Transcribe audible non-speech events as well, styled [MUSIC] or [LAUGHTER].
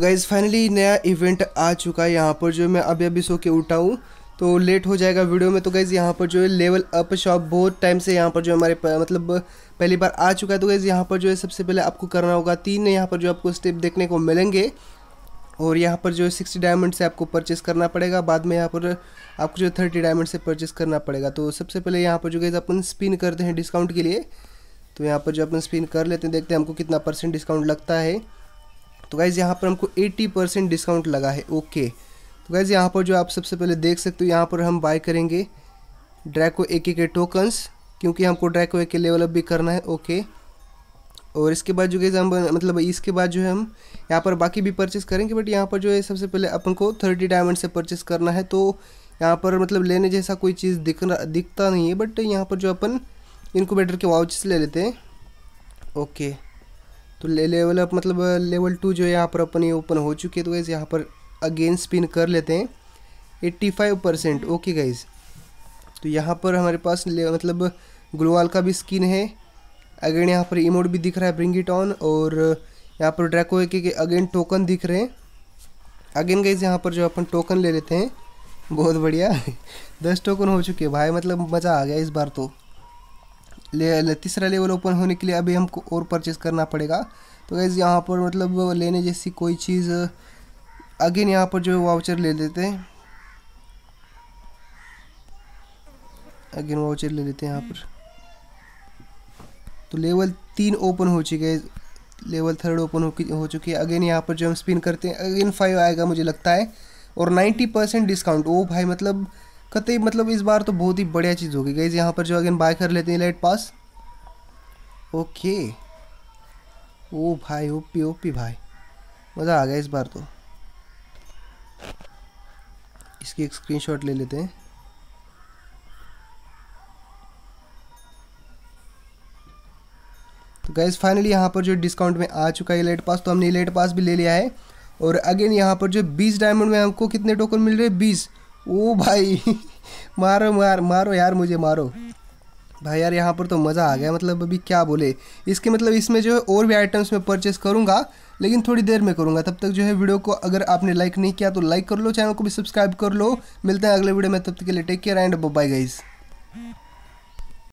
guys तो finally नया event आ चुका है यहाँ पर जो मैं अभी अभी सो के उठा हूँ तो लेट हो जाएगा वीडियो में तो गाइज़ यहाँ पर जो है लेवल अप शॉप बहुत टाइम से यहाँ पर जो हमारे मतलब पहली बार आ चुका है तो गाइज़ यहाँ पर जो है सबसे पहले आपको करना होगा तीन यहाँ पर जो आपको स्टेप देखने को मिलेंगे और यहाँ पर जो है सिक्सटी डायमंड से आपको परचेस करना पड़ेगा बाद में यहाँ पर आपको जो है थर्टी डायमंड से परचेस करना पड़ेगा तो सबसे पहले यहाँ पर जो गाइज़ अपन स्पिन करते हैं डिस्काउंट के लिए तो यहाँ पर जो अपन स्पिन कर लेते हैं देखते हैं हमको कितना परसेंट डिस्काउंट लगता है तो गाइज़ यहाँ पर हमको 80 परसेंट डिस्काउंट लगा है ओके तो गाइज़ यहाँ पर जो आप सबसे पहले देख सकते हो यहाँ पर हम बाय करेंगे ड्रैको ए के टोकन्स क्योंकि हमको ड्रैको ए के लेवलअप भी करना है ओके और इसके बाद जो गैज़ हम मतलब इसके बाद जो है हम यहाँ पर बाकी भी परचेस करेंगे बट यहाँ पर जो है सबसे पहले अपन को थर्टी डायमंड से परचेस करना है तो यहाँ पर मतलब लेने जैसा कोई चीज़ दिखना दिखता नहीं है बट यहाँ पर जो अपन इनको बेटर के वाउचेस ले लेते हैं ओके तो ले लेवल अप मतलब लेवल टू जो यहाँ पर अपन ये ओपन हो चुके तो गाइज़ यहाँ पर अगेन स्पिन कर लेते हैं eighty five percent okay guys तो यहाँ पर हमारे पास मतलब ग्लोवाल का भी स्किन है अगेन यहाँ पर इमोट भी दिख रहा है ब्रिंग इट ऑन और यहाँ पर ड्रैको के अगेन टोकन दिख रहे हैं अगेन गाइज यहाँ पर जो अपन टोकन ले लेते हैं बहुत बढ़िया [LAUGHS] दस टोकन हो चुके हैं भाई मतलब मज़ा आ गया इस बार तो ले, तीसरा लेवल ओपन होने के लिए अभी हमको और परचेस करना पड़ेगा तो गैज़ यहाँ पर मतलब लेने जैसी कोई चीज़ अगेन यहाँ पर जो है वाउचर ले लेते हैं अगेन वाउचर ले लेते हैं यहाँ पर तो लेवल तीन ओपन हो चुके हैं लेवल थर्ड ओपन हो चुके चुकी है अगेन यहाँ पर जो हम स्पिन करते हैं अगेन फाइव आएगा मुझे लगता है और नाइन्टी परसेंट डिस्काउंट ओ भाई मतलब कतई मतलब इस बार तो बहुत ही बढ़िया चीज़ होगी गाइज यहाँ पर जो अगेन बाय कर लेते हैं लाइट पास ओके ओ भाई ओपी ओपी भाई मज़ा आ गया इस बार तो इसकी एक स्क्रीनशॉट ले लेते हैं तो गैस फाइनली यहाँ पर जो डिस्काउंट में आ चुका है लेट पास तो हमने लेट पास भी ले लिया है और अगेन यहाँ पर जो बीस डायमंड में हमको कितने टोकन मिल रहे हैं बीस ओ भाई मारो मार मारो यार मुझे मारो भाई यार यहाँ पर तो मज़ा आ गया मतलब अभी क्या बोले इसके मतलब इसमें जो है और भी आइटम्स मैं परचेस करूँगा लेकिन थोड़ी देर में करूँगा तब तक जो है वीडियो को अगर आपने लाइक नहीं किया तो लाइक कर लो चैनल को भी सब्सक्राइब कर लो मिलते हैं अगले वीडियो में तब तक के लिए take care and bye guys